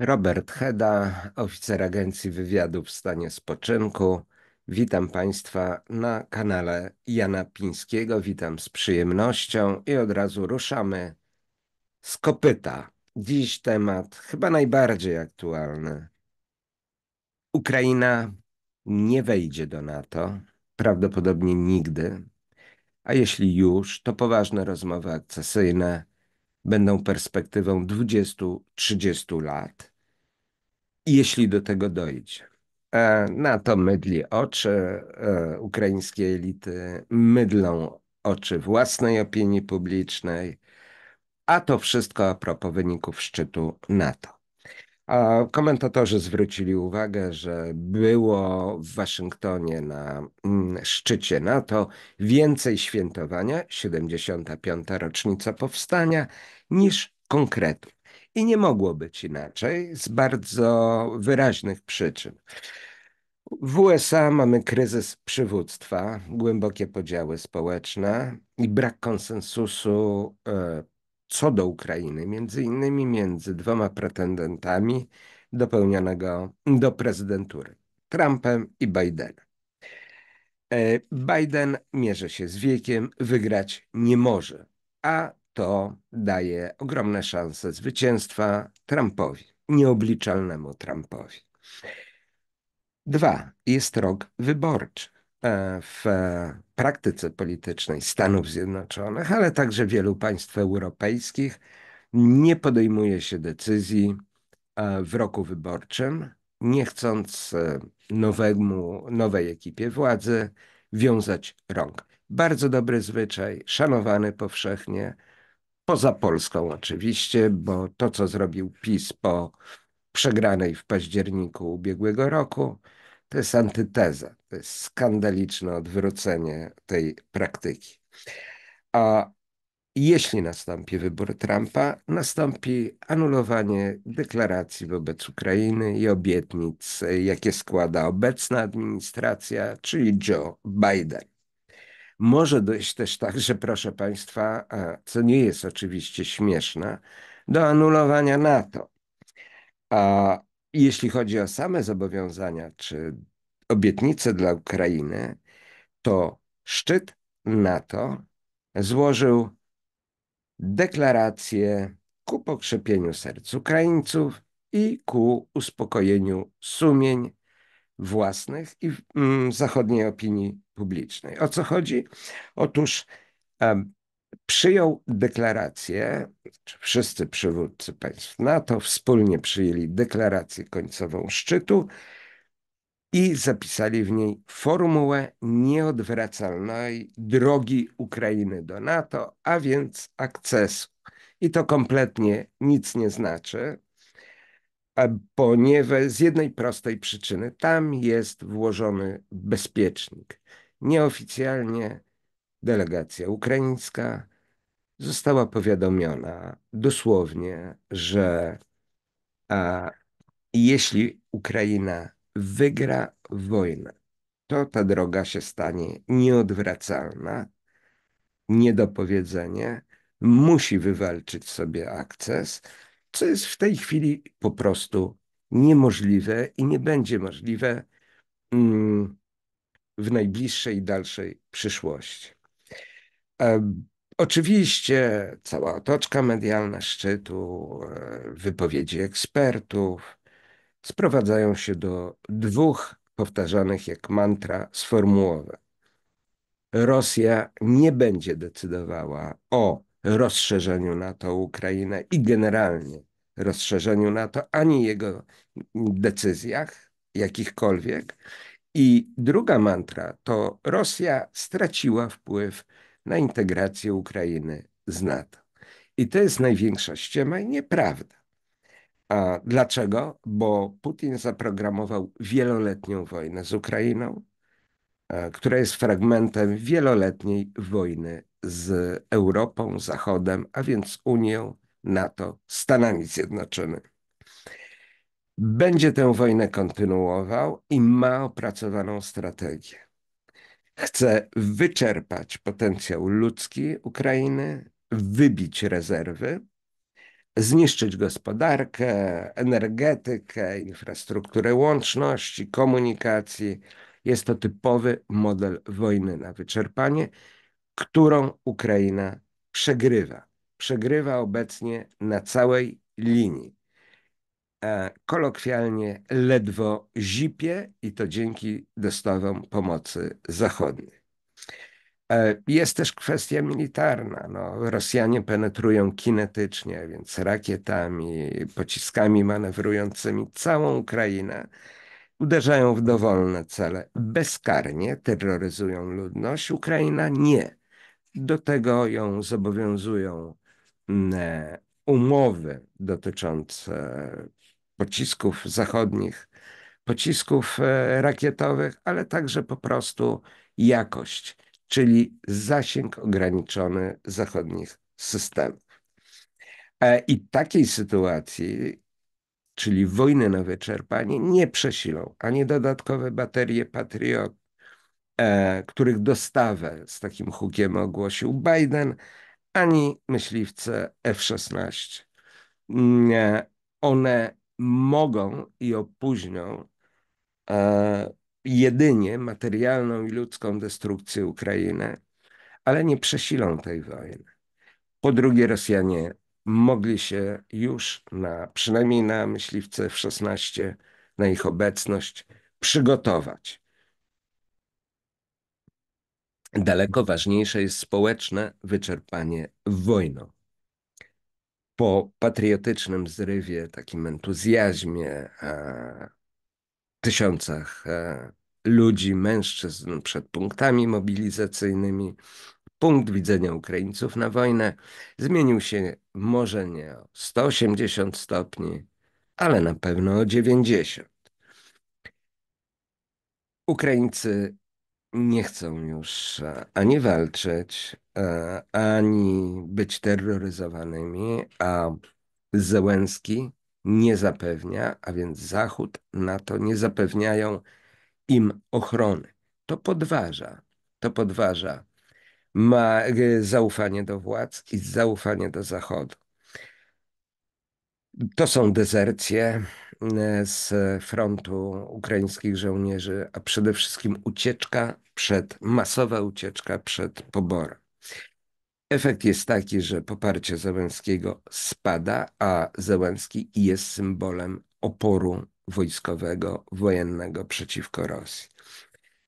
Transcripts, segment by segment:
Robert Heda, oficer Agencji Wywiadu w stanie spoczynku. Witam Państwa na kanale Jana Pińskiego. Witam z przyjemnością i od razu ruszamy z kopyta. Dziś temat chyba najbardziej aktualny. Ukraina nie wejdzie do NATO, prawdopodobnie nigdy, a jeśli już, to poważne rozmowy akcesyjne będą perspektywą 20-30 lat jeśli do tego dojdzie. E, na to mydli oczy, e, ukraińskie elity mydlą oczy własnej opinii publicznej, a to wszystko a propos wyników szczytu NATO. A komentatorzy zwrócili uwagę, że było w Waszyngtonie na mm, szczycie NATO więcej świętowania, 75. rocznica powstania, niż konkretów. I nie mogło być inaczej z bardzo wyraźnych przyczyn. W USA mamy kryzys przywództwa, głębokie podziały społeczne i brak konsensusu e, co do Ukrainy, między innymi między dwoma pretendentami dopełnionego do prezydentury Trumpem i Bidenem. E, Biden mierzy się z wiekiem, wygrać nie może, a to daje ogromne szanse zwycięstwa Trumpowi, nieobliczalnemu Trumpowi. Dwa, jest rok wyborczy e, w e, praktyce politycznej Stanów Zjednoczonych, ale także wielu państw europejskich nie podejmuje się decyzji e, w roku wyborczym, nie chcąc nowemu, nowej ekipie władzy wiązać rąk. Bardzo dobry zwyczaj, szanowany powszechnie poza Polską oczywiście, bo to, co zrobił PiS po przegranej w październiku ubiegłego roku, to jest antyteza, to jest skandaliczne odwrócenie tej praktyki. A jeśli nastąpi wybór Trumpa, nastąpi anulowanie deklaracji wobec Ukrainy i obietnic, jakie składa obecna administracja, czyli Joe Biden. Może dojść też tak, że proszę Państwa, co nie jest oczywiście śmieszne, do anulowania NATO. A jeśli chodzi o same zobowiązania czy obietnice dla Ukrainy, to szczyt NATO złożył deklarację ku pokrzepieniu serc Ukraińców i ku uspokojeniu sumień własnych i mm, zachodniej opinii publicznej. O co chodzi? Otóż przyjął deklarację, wszyscy przywódcy państw NATO wspólnie przyjęli deklarację końcową szczytu i zapisali w niej formułę nieodwracalnej drogi Ukrainy do NATO, a więc akcesu. I to kompletnie nic nie znaczy ponieważ z jednej prostej przyczyny tam jest włożony bezpiecznik. Nieoficjalnie delegacja ukraińska została powiadomiona dosłownie, że a, jeśli Ukraina wygra wojnę, to ta droga się stanie nieodwracalna, nie do powiedzenia, musi wywalczyć sobie akces, co jest w tej chwili po prostu niemożliwe i nie będzie możliwe mm, w najbliższej i dalszej przyszłości. Oczywiście cała otoczka medialna szczytu, e, wypowiedzi ekspertów sprowadzają się do dwóch powtarzanych jak mantra sformułowań. Rosja nie będzie decydowała o rozszerzeniu NATO Ukrainę i generalnie rozszerzeniu NATO, ani jego decyzjach jakichkolwiek. I druga mantra to Rosja straciła wpływ na integrację Ukrainy z NATO. I to jest największa ściema i nieprawda. A dlaczego? Bo Putin zaprogramował wieloletnią wojnę z Ukrainą. E, która jest fragmentem wieloletniej wojny z Europą, Zachodem, a więc Unią, NATO, Stanami Zjednoczonymi. Będzie tę wojnę kontynuował i ma opracowaną strategię. Chce wyczerpać potencjał ludzki Ukrainy, wybić rezerwy, zniszczyć gospodarkę, energetykę, infrastrukturę łączności, komunikacji, jest to typowy model wojny na wyczerpanie, którą Ukraina przegrywa. Przegrywa obecnie na całej linii. E, kolokwialnie ledwo zipie i to dzięki dostawom pomocy zachodniej. E, jest też kwestia militarna. No, Rosjanie penetrują kinetycznie, więc rakietami, pociskami manewrującymi całą Ukrainę uderzają w dowolne cele, bezkarnie terroryzują ludność. Ukraina nie. Do tego ją zobowiązują mm, e, umowy dotyczące pocisków zachodnich, pocisków e, rakietowych, ale także po prostu jakość, czyli zasięg ograniczony zachodnich systemów. E, I takiej sytuacji czyli wojny na wyczerpanie, nie przesilą ani dodatkowe baterie Patriot, e, których dostawę z takim hukiem ogłosił Biden, ani myśliwce F-16. Mm, e, one mogą i opóźnią e, jedynie materialną i ludzką destrukcję Ukrainy, ale nie przesilą tej wojny. Po drugie, Rosjanie mogli się już na, przynajmniej na myśliwce F-16, na ich obecność przygotować. Daleko ważniejsze jest społeczne wyczerpanie wojną. Po patriotycznym zrywie, takim entuzjazmie, e, tysiącach e, ludzi, mężczyzn przed punktami mobilizacyjnymi, Punkt widzenia Ukraińców na wojnę zmienił się może nie o 180 stopni, ale na pewno o 90. Ukraińcy nie chcą już e, ani walczyć, e, ani być terroryzowanymi, a Zełenski nie zapewnia, a więc Zachód, NATO nie zapewniają im ochrony. To podważa, to podważa ma y, zaufanie do władz i zaufanie do Zachodu. To są dezercje y, z frontu ukraińskich żołnierzy, a przede wszystkim ucieczka przed, masowa ucieczka przed poborem. Efekt jest taki, że poparcie Zełenskiego spada, a Zełenski jest symbolem oporu wojskowego, wojennego przeciwko Rosji.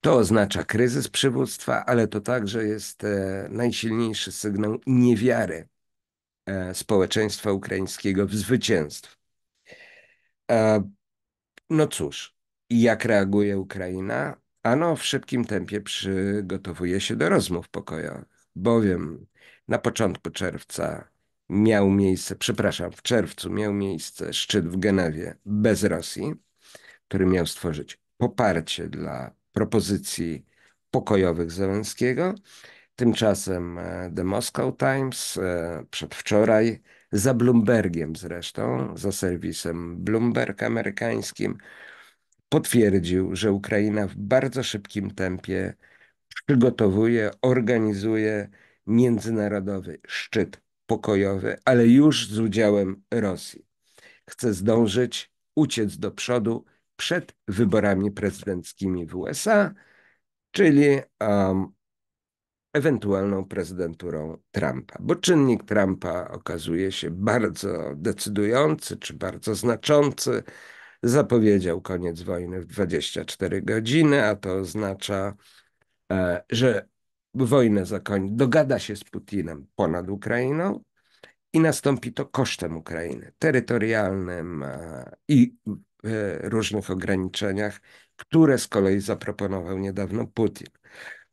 To oznacza kryzys przywództwa, ale to także jest e, najsilniejszy sygnał niewiary e, społeczeństwa ukraińskiego w zwycięstwo. E, no cóż, jak reaguje Ukraina? Ano w szybkim tempie przygotowuje się do rozmów pokojowych, bowiem na początku czerwca miał miejsce, przepraszam, w czerwcu miał miejsce szczyt w Genewie bez Rosji, który miał stworzyć poparcie dla propozycji pokojowych Zelenskiego. Tymczasem e, The Moscow Times e, przedwczoraj, za Bloombergiem zresztą, za serwisem Bloomberg amerykańskim, potwierdził, że Ukraina w bardzo szybkim tempie przygotowuje, organizuje międzynarodowy szczyt pokojowy, ale już z udziałem Rosji. Chce zdążyć, uciec do przodu, przed wyborami prezydenckimi w USA, czyli um, ewentualną prezydenturą Trumpa, bo czynnik Trumpa okazuje się bardzo decydujący czy bardzo znaczący. Zapowiedział koniec wojny w 24 godziny, a to oznacza, e, że wojnę zakończy, dogada się z Putinem ponad Ukrainą i nastąpi to kosztem Ukrainy terytorialnym e, i różnych ograniczeniach, które z kolei zaproponował niedawno Putin.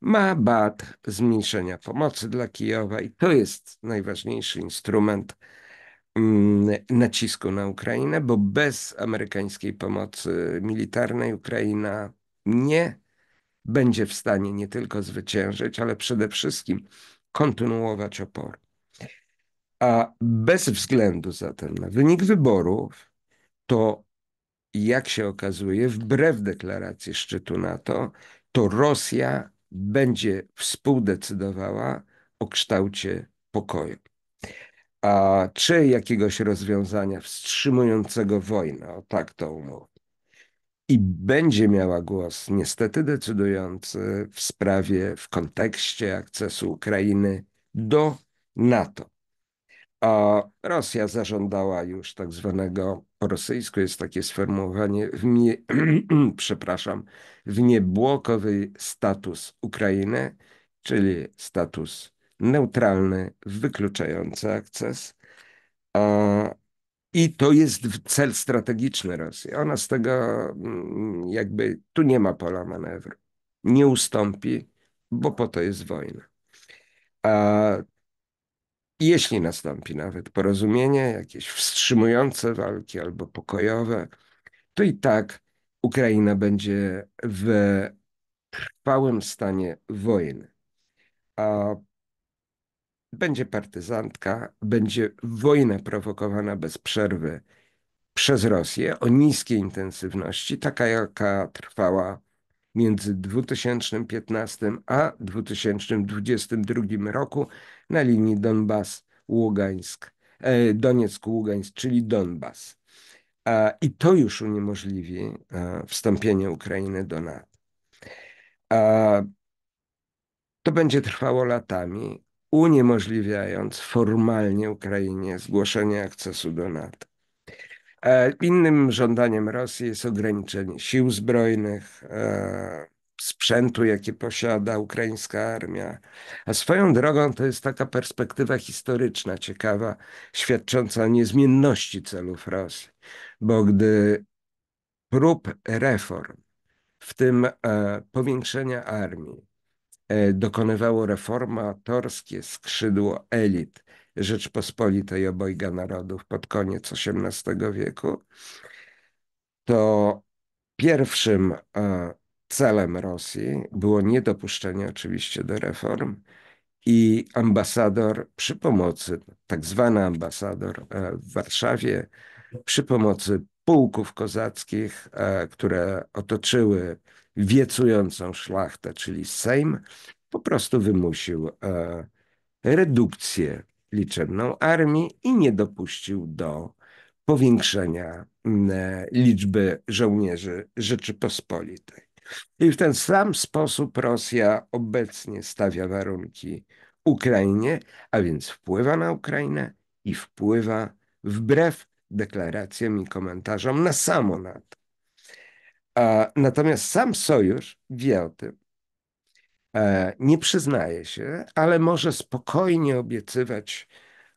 Ma bat zmniejszenia pomocy dla Kijowa i to jest najważniejszy instrument mm, nacisku na Ukrainę, bo bez amerykańskiej pomocy militarnej Ukraina nie będzie w stanie nie tylko zwyciężyć, ale przede wszystkim kontynuować opór. A bez względu zatem na wynik wyborów, to jak się okazuje, wbrew deklaracji szczytu NATO, to Rosja będzie współdecydowała o kształcie pokoju. A czy jakiegoś rozwiązania wstrzymującego wojnę, o tak to umówmy. I będzie miała głos, niestety decydujący, w sprawie, w kontekście akcesu Ukrainy do NATO a Rosja zażądała już tak zwanego, po rosyjsku jest takie sformułowanie, w nie, przepraszam, w niebłokowy status Ukrainy, czyli status neutralny, wykluczający akces. I to jest cel strategiczny Rosji. Ona z tego mm, jakby, tu nie ma pola manewru. Nie ustąpi, bo po to jest wojna jeśli nastąpi nawet porozumienie, jakieś wstrzymujące walki albo pokojowe, to i tak Ukraina będzie w trwałym stanie wojny. A będzie partyzantka, będzie wojna prowokowana bez przerwy przez Rosję o niskiej intensywności, taka jaka trwała między 2015 a 2022 roku, na linii Donbas-Ługańsk, e, Donieck-Ługańsk, czyli Donbas. I to już uniemożliwi e, wstąpienie Ukrainy do NATO. To będzie trwało latami, uniemożliwiając formalnie Ukrainie zgłoszenie akcesu do NATO. E, innym żądaniem Rosji jest ograniczenie sił zbrojnych, sprzętu, jakie posiada ukraińska armia. A swoją drogą to jest taka perspektywa historyczna, ciekawa, świadcząca o niezmienności celów Rosji. Bo gdy prób reform, w tym e, powiększenia armii, e, dokonywało reformatorskie skrzydło elit Rzeczpospolitej obojga narodów pod koniec XVIII wieku, to pierwszym e, celem Rosji było niedopuszczenie oczywiście do reform i ambasador przy pomocy, tak zwany ambasador e, w Warszawie, przy pomocy pułków kozackich, e, które otoczyły wiecującą szlachtę, czyli Sejm, po prostu wymusił e, redukcję liczebną armii i nie dopuścił do powiększenia liczby żołnierzy Rzeczypospolitej. I w ten sam sposób Rosja obecnie stawia warunki Ukrainie, a więc wpływa na Ukrainę i wpływa wbrew deklaracjom i komentarzom na samo NATO. Natomiast sam sojusz wie o tym. E, nie przyznaje się, ale może spokojnie obiecywać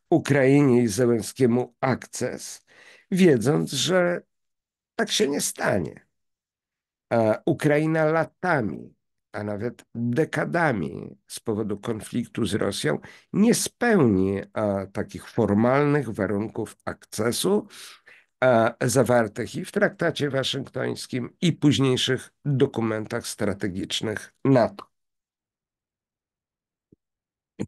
Ukrainie i Zełenskiemu akces, wiedząc, że tak się nie stanie. E, Ukraina latami, a nawet dekadami z powodu konfliktu z Rosją nie spełni e, takich formalnych warunków akcesu e, zawartych i w traktacie waszyngtońskim, i późniejszych dokumentach strategicznych NATO.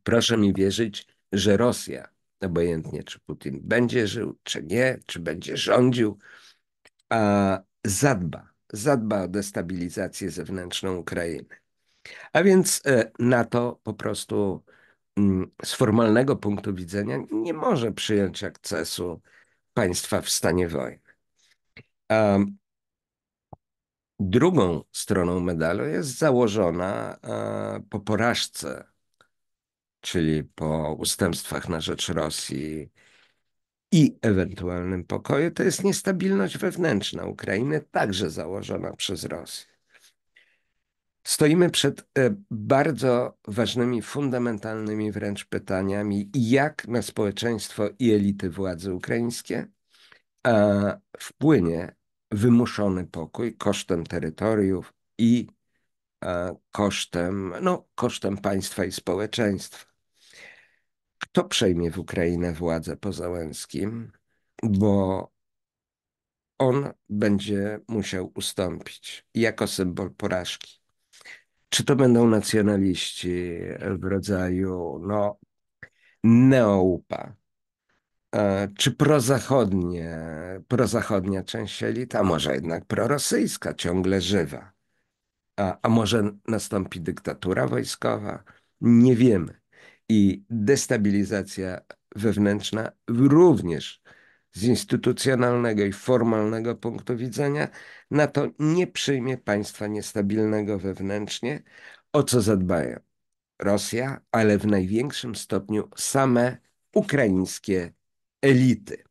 Proszę mi wierzyć, że Rosja, obojętnie czy Putin będzie żył, czy nie, czy będzie rządził, zadba zadba o destabilizację zewnętrzną Ukrainy. A więc e, NATO po prostu mm, z formalnego punktu widzenia nie może przyjąć akcesu państwa w stanie wojny. A drugą stroną medalu jest założona e, po porażce, czyli po ustępstwach na rzecz Rosji i ewentualnym pokoju, to jest niestabilność wewnętrzna Ukrainy, także założona przez Rosję. Stoimy przed e, bardzo ważnymi, fundamentalnymi wręcz pytaniami, jak na społeczeństwo i elity władzy ukraińskie wpłynie wymuszony pokój kosztem terytoriów i kosztem, no, kosztem państwa i społeczeństwa kto przejmie w Ukrainie władzę po Załęskim, bo on będzie musiał ustąpić jako symbol porażki. Czy to będą nacjonaliści w rodzaju no, neoupa, e, czy prozachodnie, prozachodnia część elita, a może jednak prorosyjska, ciągle żywa. A, a może nastąpi dyktatura wojskowa? Nie wiemy i destabilizacja wewnętrzna również z instytucjonalnego i formalnego punktu widzenia NATO nie przyjmie państwa niestabilnego wewnętrznie, o co zadbają Rosja, ale w największym stopniu same ukraińskie elity.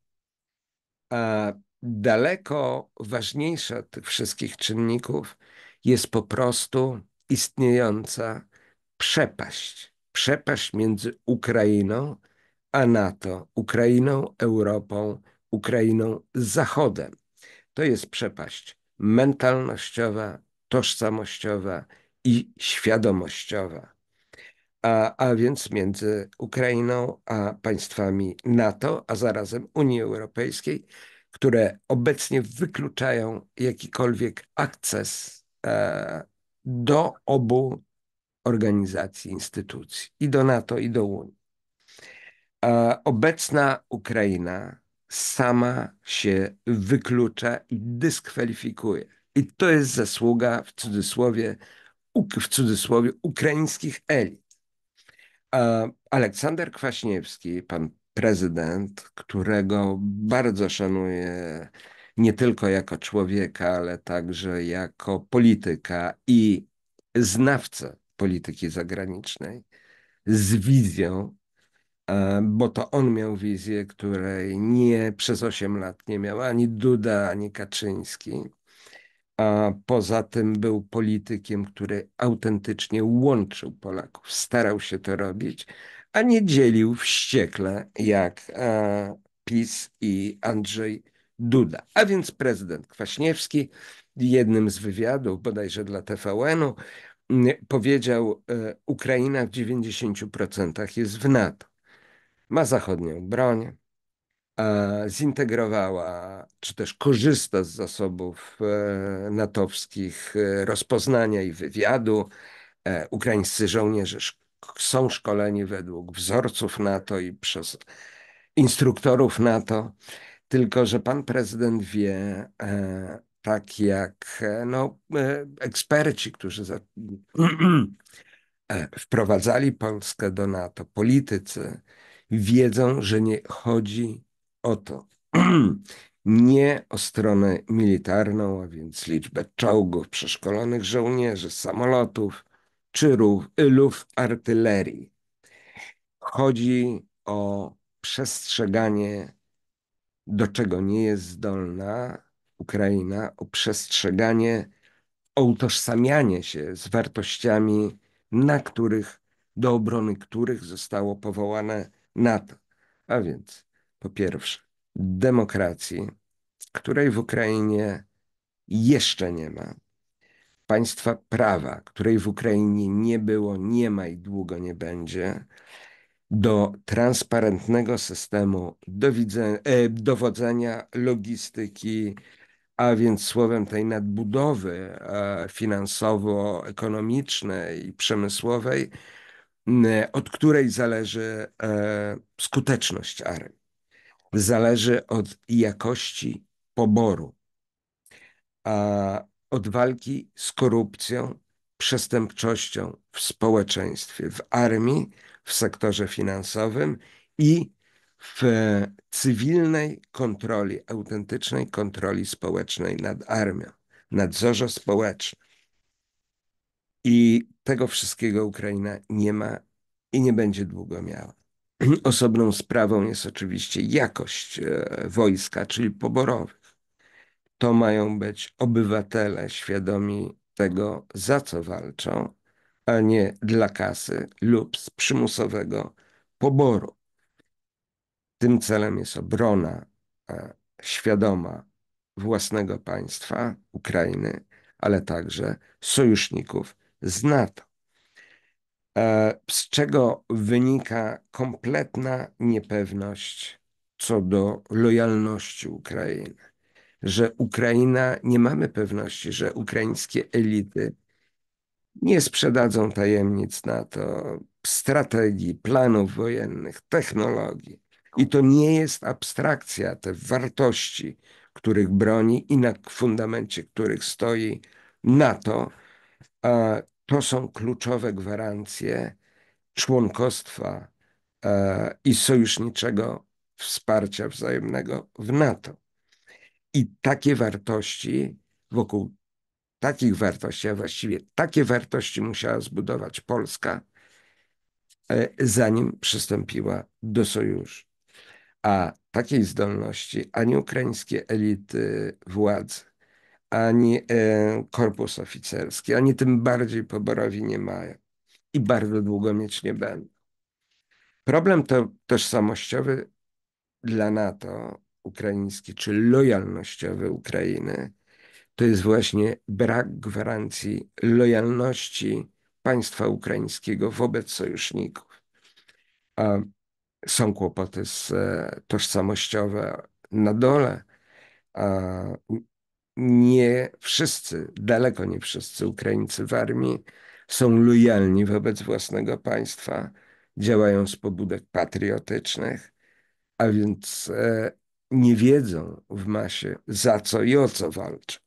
A daleko ważniejsza od tych wszystkich czynników jest po prostu istniejąca przepaść przepaść między Ukrainą a NATO, Ukrainą, Europą, Ukrainą, Zachodem. To jest przepaść mentalnościowa, tożsamościowa i świadomościowa. A, a więc między Ukrainą a państwami NATO, a zarazem Unii Europejskiej, które obecnie wykluczają jakikolwiek akces e, do obu organizacji, instytucji i do NATO, i do Unii. Obecna Ukraina sama się wyklucza i dyskwalifikuje. I to jest zasługa w cudzysłowie, w cudzysłowie ukraińskich elit. Aleksander Kwaśniewski, pan prezydent, którego bardzo szanuję nie tylko jako człowieka, ale także jako polityka i znawcę polityki zagranicznej z wizją, e, bo to on miał wizję, której nie przez 8 lat nie miał ani Duda, ani Kaczyński. A poza tym był politykiem, który autentycznie łączył Polaków, starał się to robić, a nie dzielił wściekle jak e, PiS i Andrzej Duda. A więc prezydent Kwaśniewski w jednym z wywiadów, bodajże dla TVN-u, powiedział, e, Ukraina w 90% jest w NATO. Ma zachodnią broń, zintegrowała, czy też korzysta z zasobów e, natowskich e, rozpoznania i wywiadu. Ukraińscy żołnierze są szkoleni według wzorców NATO i przez instruktorów NATO. Tylko, że pan prezydent wie, tak jak e, no, e, eksperci, którzy za... E, wprowadzali Polskę do NATO, politycy, wiedzą, że nie chodzi o to. nie o stronę militarną, a więc liczbę czołgów, przeszkolonych żołnierzy, samolotów, czy lub artylerii. Chodzi o przestrzeganie, do czego nie jest zdolna Ukraina o przestrzeganie, o utożsamianie się z wartościami, na których, do obrony których zostało powołane NATO. A więc po pierwsze demokracji, której w Ukrainie jeszcze nie ma, państwa prawa, której w Ukrainie nie było, nie ma i długo nie będzie, do transparentnego systemu e, dowodzenia, logistyki, a więc słowem tej nadbudowy e, finansowo-ekonomicznej i przemysłowej, od której zależy e, skuteczność armii. Zależy od jakości poboru, od walki z korupcją, przestępczością w społeczeństwie, w armii, w sektorze finansowym i w cywilnej kontroli, autentycznej kontroli społecznej nad armią, nadzorze społecznym. I tego wszystkiego Ukraina nie ma i nie będzie długo miała. Osobną sprawą jest oczywiście jakość e, wojska, czyli poborowych. To mają być obywatele świadomi tego, za co walczą, a nie dla kasy lub z przymusowego poboru. Tym celem jest obrona e, świadoma własnego państwa, Ukrainy, ale także sojuszników z NATO. E, z czego wynika kompletna niepewność co do lojalności Ukrainy, że Ukraina, nie mamy pewności, że ukraińskie elity nie sprzedadzą tajemnic NATO, strategii, planów wojennych, technologii i to nie jest abstrakcja, te wartości, których broni i na fundamencie których stoi NATO, to są kluczowe gwarancje członkostwa e, i sojuszniczego wsparcia wzajemnego w NATO. I takie wartości, wokół takich wartości, a właściwie takie wartości musiała zbudować Polska, e, zanim przystąpiła do sojuszu. A takiej zdolności ani ukraińskie elity władzy, ani e, korpus oficerski, ani tym bardziej poborowi nie mają i bardzo długo mieć nie będą. Problem to tożsamościowy dla NATO ukraiński, czy lojalnościowy Ukrainy, to jest właśnie brak gwarancji lojalności państwa ukraińskiego wobec sojuszników. A są kłopoty z, e, tożsamościowe na dole. Nie wszyscy, daleko nie wszyscy Ukraińcy w armii są lojalni wobec własnego państwa, działają z pobudek patriotycznych, a więc e, nie wiedzą w masie za co i o co walczą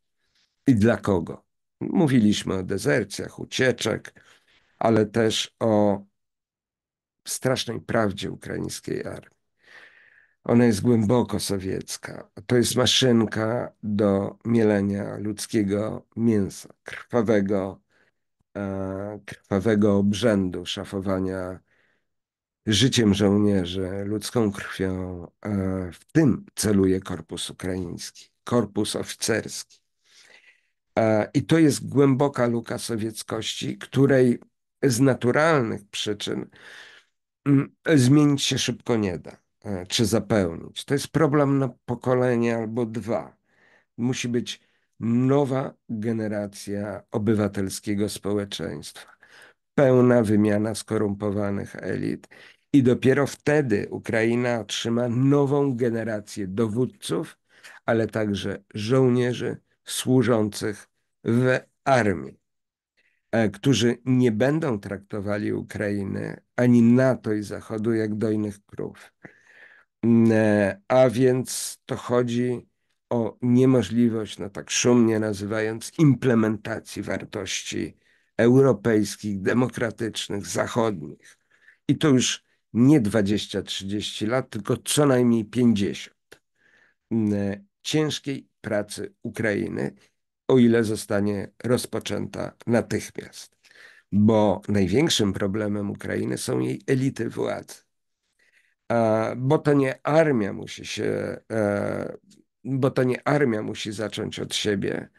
i dla kogo. Mówiliśmy o dezercjach, ucieczek, ale też o strasznej prawdzie ukraińskiej armii. Ona jest głęboko sowiecka. To jest maszynka do mielenia ludzkiego mięsa, krwawego, e, krwawego obrzędu, szafowania życiem żołnierzy, ludzką krwią. E, w tym celuje korpus ukraiński, korpus oficerski. E, I to jest głęboka luka sowieckości, której z naturalnych przyczyn Mm, zmienić się szybko nie da, e, czy zapełnić. To jest problem na pokolenie albo dwa. Musi być nowa generacja obywatelskiego społeczeństwa, pełna wymiana skorumpowanych elit. I dopiero wtedy Ukraina otrzyma nową generację dowódców, ale także żołnierzy służących w armii. E, którzy nie będą traktowali Ukrainy ani NATO i Zachodu jak dojnych krów. Mm, e, a więc to chodzi o niemożliwość, no tak szumnie nazywając, implementacji wartości europejskich, demokratycznych, zachodnich. I to już nie 20-30 lat, tylko co najmniej 50 mm, e, ciężkiej pracy Ukrainy o ile zostanie rozpoczęta natychmiast. Bo największym problemem Ukrainy są jej elity władzy. Bo to nie armia musi się, e, bo to nie armia musi zacząć od siebie,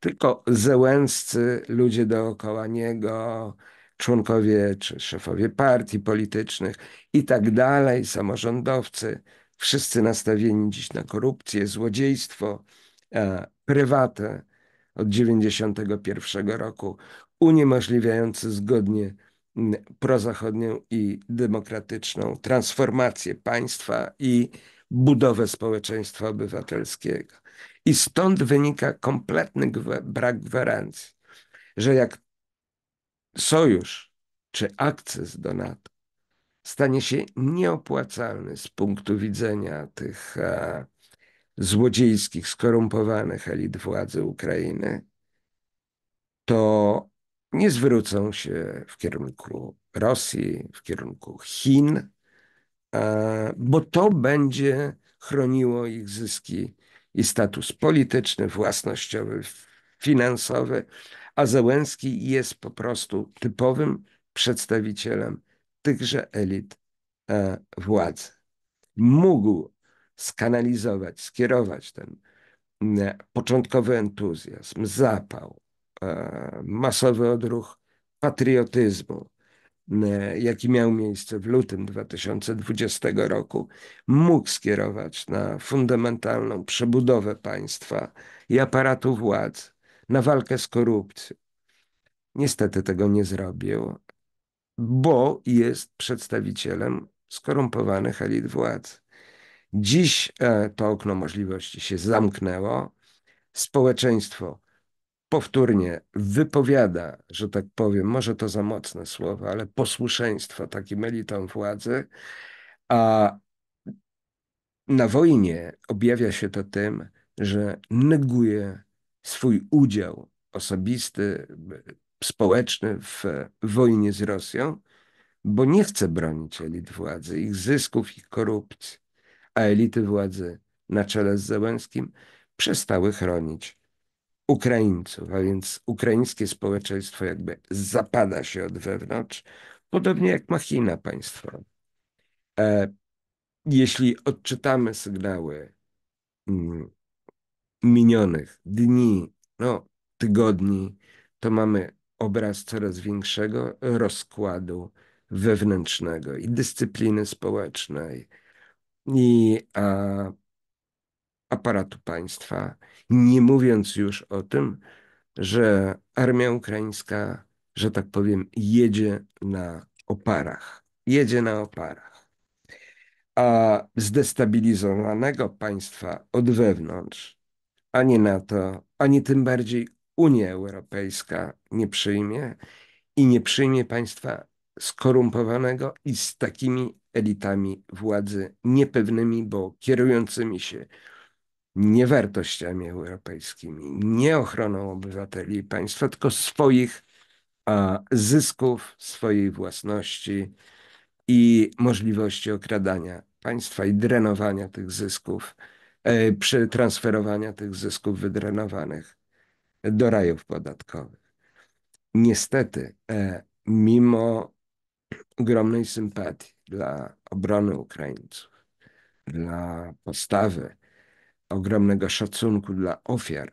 tylko zełęscy ludzie dookoła niego, członkowie czy szefowie partii politycznych i tak dalej, samorządowcy, wszyscy nastawieni dziś na korupcję, złodziejstwo, e, prywatę od 1991 roku, uniemożliwiający zgodnie prozachodnią i demokratyczną transformację państwa i budowę społeczeństwa obywatelskiego. I stąd wynika kompletny brak gwarancji, że jak sojusz czy akces do NATO stanie się nieopłacalny z punktu widzenia tych e, złodziejskich, skorumpowanych elit władzy Ukrainy, to nie zwrócą się w kierunku Rosji, w kierunku Chin, bo to będzie chroniło ich zyski i status polityczny, własnościowy, finansowy, a Zełenski jest po prostu typowym przedstawicielem tychże elit e, władzy. Mógł skanalizować, skierować ten mm, początkowy entuzjazm, zapał, e, masowy odruch patriotyzmu, mm, jaki miał miejsce w lutym 2020 roku, mógł skierować na fundamentalną przebudowę państwa i aparatu władz, na walkę z korupcją. Niestety tego nie zrobił, bo jest przedstawicielem skorumpowanych elit władz. Dziś e, to okno możliwości się zamknęło. Społeczeństwo powtórnie wypowiada, że tak powiem, może to za mocne słowo, ale posłuszeństwo takim elitom władzy, a na wojnie objawia się to tym, że neguje swój udział osobisty, społeczny w e, wojnie z Rosją, bo nie chce bronić elit władzy, ich zysków, ich korupcji a elity władzy na czele z Zełęskim przestały chronić Ukraińców, a więc ukraińskie społeczeństwo jakby zapada się od wewnątrz, podobnie jak machina państwowa. E, jeśli odczytamy sygnały mm, minionych dni, no, tygodni, to mamy obraz coraz większego rozkładu wewnętrznego i dyscypliny społecznej, i a, e, aparatu państwa, nie mówiąc już o tym, że armia ukraińska, że tak powiem, jedzie na oparach. Jedzie na oparach. A zdestabilizowanego państwa od wewnątrz ani NATO, ani tym bardziej Unia Europejska nie przyjmie i nie przyjmie państwa skorumpowanego i z takimi elitami władzy niepewnymi, bo kierującymi się nie wartościami europejskimi, nie ochroną obywateli i państwa, tylko swoich a, zysków, swojej własności i możliwości okradania państwa i drenowania tych zysków, e, przetransferowania tych zysków wydrenowanych do rajów podatkowych. Niestety, e, mimo ogromnej sympatii dla obrony Ukraińców, dla postawy, ogromnego szacunku dla ofiar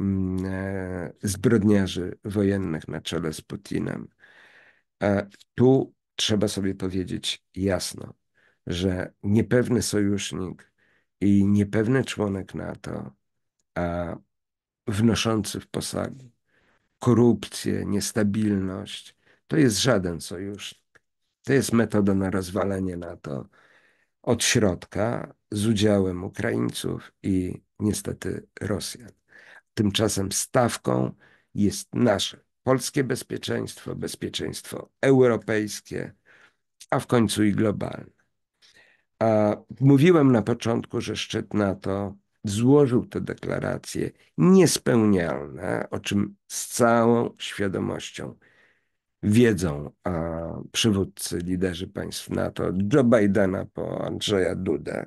mm, e, zbrodniarzy wojennych na czele z Putinem. E, tu trzeba sobie powiedzieć jasno, że niepewny sojusznik i niepewny członek NATO, a e, wnoszący w posagi korupcję, niestabilność, to jest żaden sojusznik. To jest metoda na rozwalenie NATO od środka z udziałem Ukraińców i niestety Rosjan. Tymczasem stawką jest nasze polskie bezpieczeństwo, bezpieczeństwo europejskie, a w końcu i globalne. A mówiłem na początku, że szczyt NATO złożył te deklaracje niespełnialne, o czym z całą świadomością wiedzą a przywódcy, liderzy państw NATO, Joe Bidena po Andrzeja Dudę.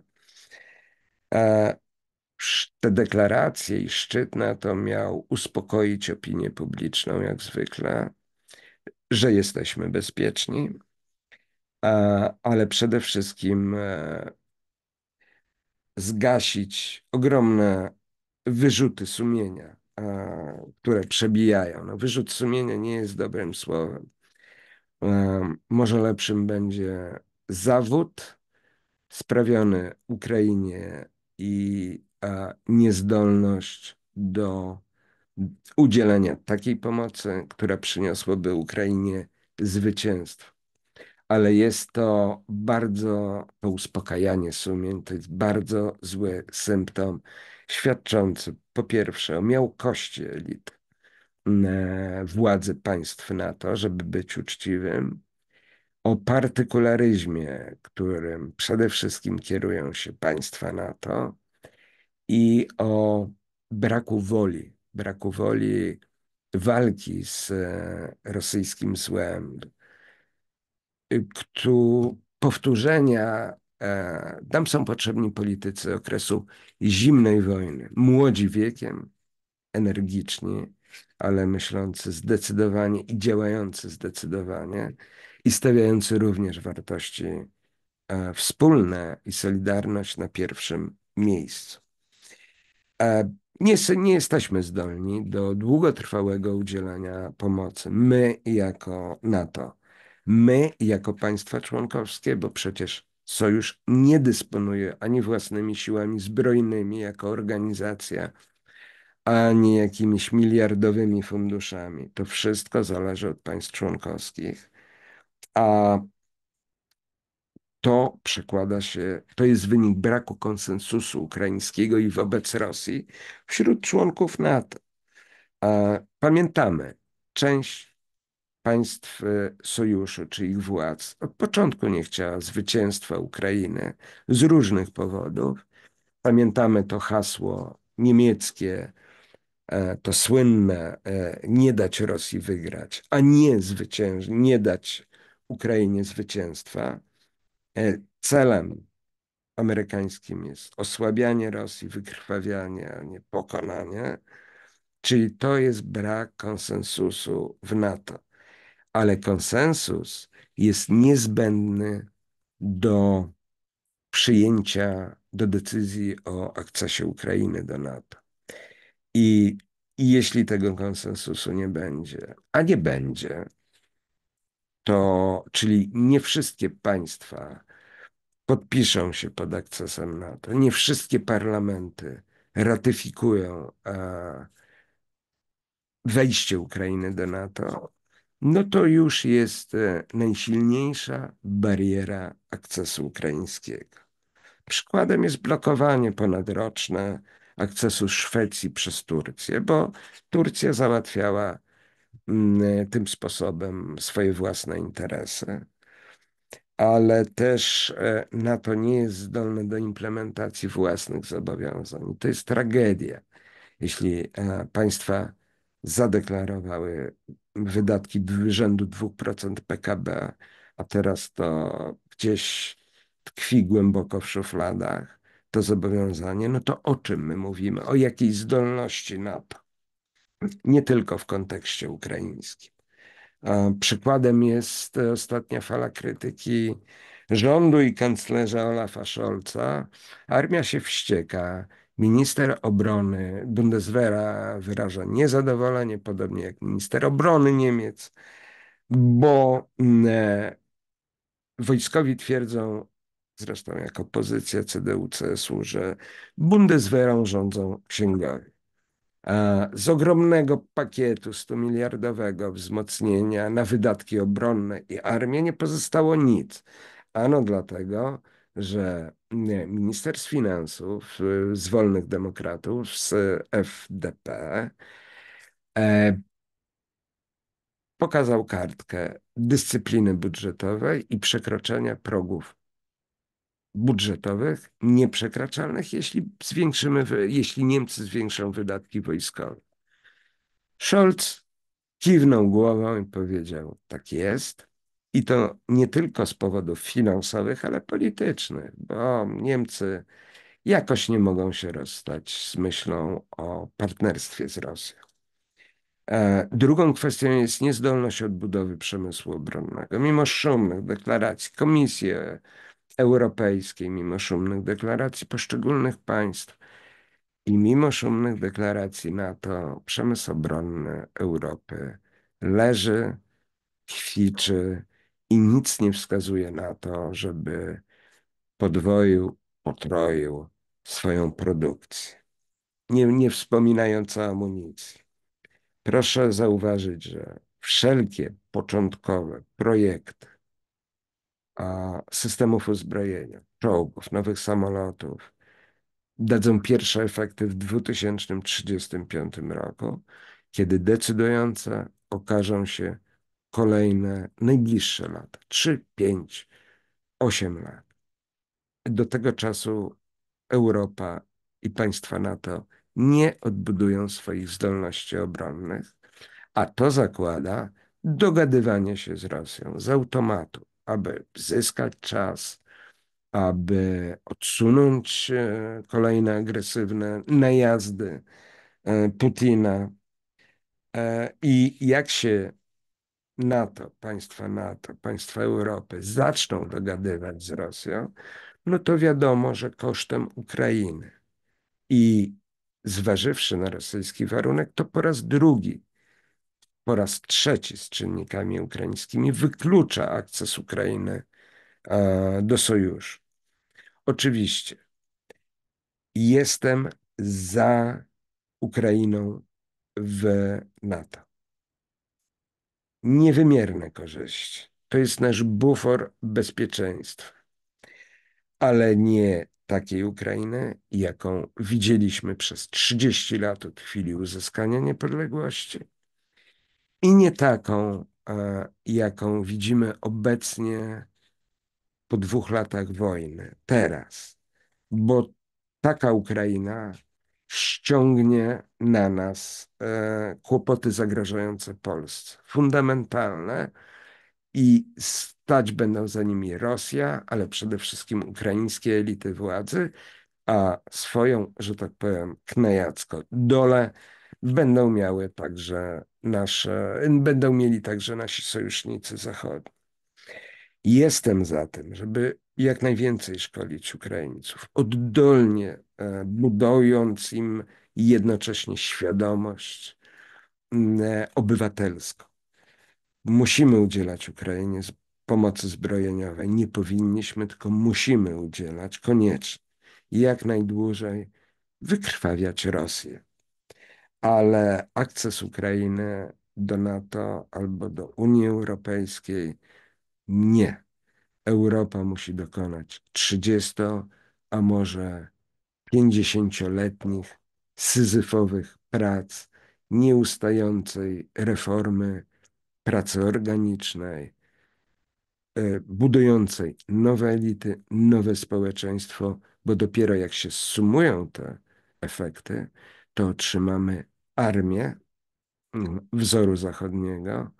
A e, te deklaracje i szczyt NATO miał uspokoić opinię publiczną, jak zwykle, że jesteśmy bezpieczni, ale przede wszystkim e, zgasić ogromne wyrzuty sumienia które przebijają. No, wyrzut sumienia nie jest dobrym słowem. Może lepszym będzie zawód sprawiony Ukrainie i niezdolność do udzielenia takiej pomocy, która przyniosłaby Ukrainie zwycięstwo. Ale jest to bardzo, to uspokajanie sumień, to jest bardzo zły symptom świadczący po pierwsze miał kości mm, e, władzy państw NATO, żeby być uczciwym, o partykularyzmie, którym przede wszystkim kierują się państwa NATO i o braku woli, braku woli walki z e, rosyjskim złem, y, tu powtórzenia E, tam są potrzebni politycy okresu zimnej wojny, młodzi wiekiem, energiczni, ale myślący zdecydowanie i działający zdecydowanie i stawiający również wartości e, wspólne i solidarność na pierwszym miejscu. E, nie, nie, jesteśmy zdolni do długotrwałego udzielania pomocy. My jako NATO, my jako państwa członkowskie, bo przecież Sojusz nie dysponuje ani własnymi siłami zbrojnymi jako organizacja, ani jakimiś miliardowymi funduszami. To wszystko zależy od państw członkowskich. A to przekłada się, to jest wynik braku konsensusu ukraińskiego i wobec Rosji wśród członków NATO. Pamiętamy, część państw e, sojuszu czy ich władz od początku nie chciała zwycięstwa Ukrainy z różnych powodów. Pamiętamy to hasło niemieckie, e, to słynne e, nie dać Rosji wygrać, a nie zwycięż, nie dać Ukrainie zwycięstwa. Celem amerykańskim jest osłabianie Rosji, wykrwawianie, a nie pokonanie. Czyli to jest brak konsensusu w NATO ale konsensus jest niezbędny do przyjęcia, do decyzji o akcesie Ukrainy do NATO. I, I jeśli tego konsensusu nie będzie, a nie będzie, to czyli nie wszystkie państwa podpiszą się pod akcesem NATO, nie wszystkie parlamenty ratyfikują e, wejście Ukrainy do NATO, no to już jest e, najsilniejsza bariera akcesu ukraińskiego. Przykładem jest blokowanie ponadroczne akcesu Szwecji przez Turcję, bo Turcja załatwiała mm, e, tym sposobem swoje własne interesy, ale też e, NATO nie jest zdolne do implementacji własnych zobowiązań. To jest tragedia, jeśli państwa zadeklarowały wydatki rzędu 2% PKB, a teraz to gdzieś tkwi głęboko w szufladach to zobowiązanie, no to o czym my mówimy? O jakiej zdolności NATO? Nie tylko w kontekście ukraińskim. Przykładem jest e, ostatnia fala krytyki rządu i kanclerza Olafa Scholza. Armia się wścieka, Minister obrony Bundeswehra wyraża niezadowolenie, podobnie jak minister obrony Niemiec, bo mm, e, wojskowi twierdzą, zresztą jako pozycja CDU-CSU, że Bundeswehrą rządzą a Z ogromnego pakietu 100-miliardowego wzmocnienia na wydatki obronne i armię nie pozostało nic. Ano dlatego, że minister z finansów y, z Wolnych Demokratów, z FDP, e, pokazał kartkę dyscypliny budżetowej i przekroczenia progów budżetowych nieprzekraczalnych, jeśli zwiększymy, jeśli Niemcy zwiększą wydatki wojskowe. Scholz kiwnął głową i powiedział: Tak jest. I to nie tylko z powodów finansowych, ale politycznych, bo Niemcy jakoś nie mogą się rozstać z myślą o partnerstwie z Rosją. E, drugą kwestią jest niezdolność odbudowy przemysłu obronnego. Mimo szumnych deklaracji Komisji Europejskiej, mimo szumnych deklaracji poszczególnych państw i mimo szumnych deklaracji NATO, przemysł obronny Europy leży, kwiczy, i nic nie wskazuje na to, żeby podwoił, potroił swoją produkcję. Nie, nie wspominając o amunicji. Proszę zauważyć, że wszelkie początkowe projekty systemów uzbrojenia, czołgów, nowych samolotów dadzą pierwsze efekty w 2035 roku, kiedy decydujące okażą się kolejne najbliższe lata 3, 5, 8 lat. Do tego czasu Europa i państwa NATO nie odbudują swoich zdolności obronnych, a to zakłada dogadywanie się z Rosją z automatu, aby zyskać czas, aby odsunąć e, kolejne agresywne najazdy e, Putina. E, I jak się NATO, państwa NATO, państwa Europy zaczną dogadywać z Rosją, no to wiadomo, że kosztem Ukrainy. I zważywszy na rosyjski warunek, to po raz drugi, po raz trzeci z czynnikami ukraińskimi wyklucza akces Ukrainy e, do sojuszu. Oczywiście jestem za Ukrainą w NATO niewymierne korzyści. To jest nasz bufor bezpieczeństwa. Ale nie takiej Ukrainy, jaką widzieliśmy przez 30 lat od chwili uzyskania niepodległości, i nie taką, jaką widzimy obecnie po dwóch latach wojny, teraz, bo taka Ukraina ściągnie na nas e, kłopoty zagrażające Polsce, fundamentalne i stać będą za nimi Rosja, ale przede wszystkim ukraińskie elity władzy, a swoją, że tak powiem, knejacko dole będą miały także nasze, będą mieli także nasi sojusznicy zachodni. Jestem za tym, żeby jak najwięcej szkolić Ukraińców, oddolnie e, budując im jednocześnie świadomość mm, e, obywatelską. Musimy udzielać Ukrainie pomocy zbrojeniowej. Nie powinniśmy, tylko musimy udzielać koniecznie. Jak najdłużej wykrwawiać Rosję. Ale akces Ukrainy do NATO albo do Unii Europejskiej nie. Europa musi dokonać 30, a może 50-letnich syzyfowych prac, nieustającej reformy pracy organicznej, e, budującej nowe elity, nowe społeczeństwo, bo dopiero jak się sumują te efekty, to otrzymamy armię mm, wzoru zachodniego,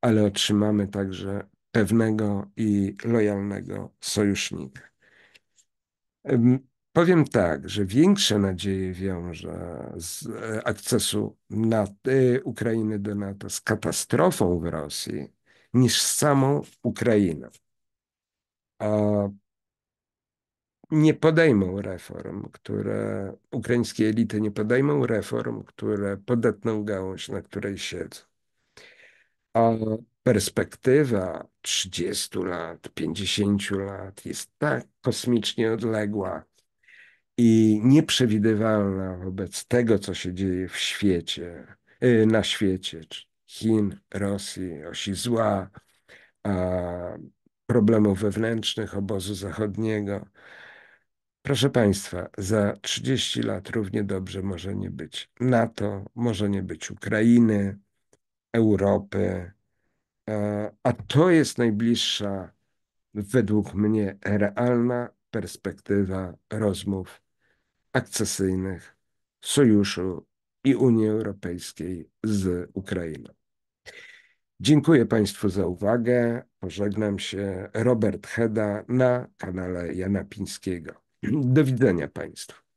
ale otrzymamy także pewnego i lojalnego sojusznika. Powiem tak, że większe nadzieje wiąże z e, akcesu e, Ukrainy do NATO z katastrofą w Rosji niż z samą Ukrainą. nie podejmą reform, które ukraińskie elity nie podejmą reform, które podatną gałąź, na której siedzą perspektywa 30 lat, 50 lat jest tak kosmicznie odległa i nieprzewidywalna wobec tego, co się dzieje w świecie, y, na świecie, Chin, Rosji, osi zła, problemów wewnętrznych obozu zachodniego. Proszę Państwa, za 30 lat równie dobrze może nie być NATO, może nie być Ukrainy, Europy, E, a to jest najbliższa, według mnie, realna perspektywa rozmów akcesyjnych Sojuszu i Unii Europejskiej z Ukrainą. Dziękuję Państwu za uwagę. Pożegnam się. Robert Heda na kanale Jana Pińskiego. Do widzenia Państwu.